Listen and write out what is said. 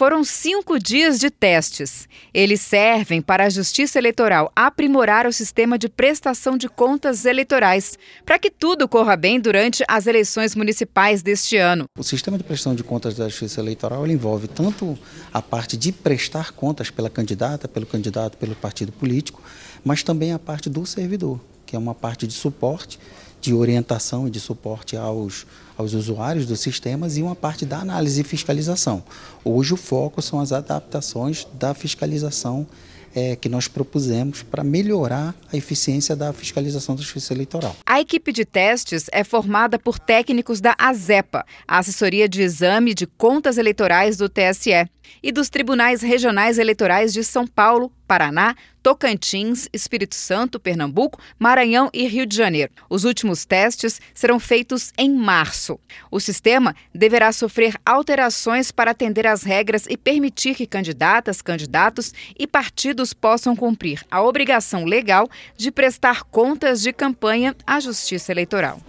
Foram cinco dias de testes. Eles servem para a Justiça Eleitoral aprimorar o sistema de prestação de contas eleitorais, para que tudo corra bem durante as eleições municipais deste ano. O sistema de prestação de contas da Justiça Eleitoral ele envolve tanto a parte de prestar contas pela candidata, pelo candidato, pelo partido político, mas também a parte do servidor, que é uma parte de suporte de orientação e de suporte aos, aos usuários dos sistemas e uma parte da análise e fiscalização. Hoje o foco são as adaptações da fiscalização é, que nós propusemos para melhorar a eficiência da fiscalização da justiça eleitoral. A equipe de testes é formada por técnicos da Azepa, a assessoria de exame de contas eleitorais do TSE e dos Tribunais Regionais Eleitorais de São Paulo, Paraná, Tocantins, Espírito Santo, Pernambuco, Maranhão e Rio de Janeiro. Os últimos testes serão feitos em março. O sistema deverá sofrer alterações para atender às regras e permitir que candidatas, candidatos e partidos possam cumprir a obrigação legal de prestar contas de campanha à Justiça Eleitoral.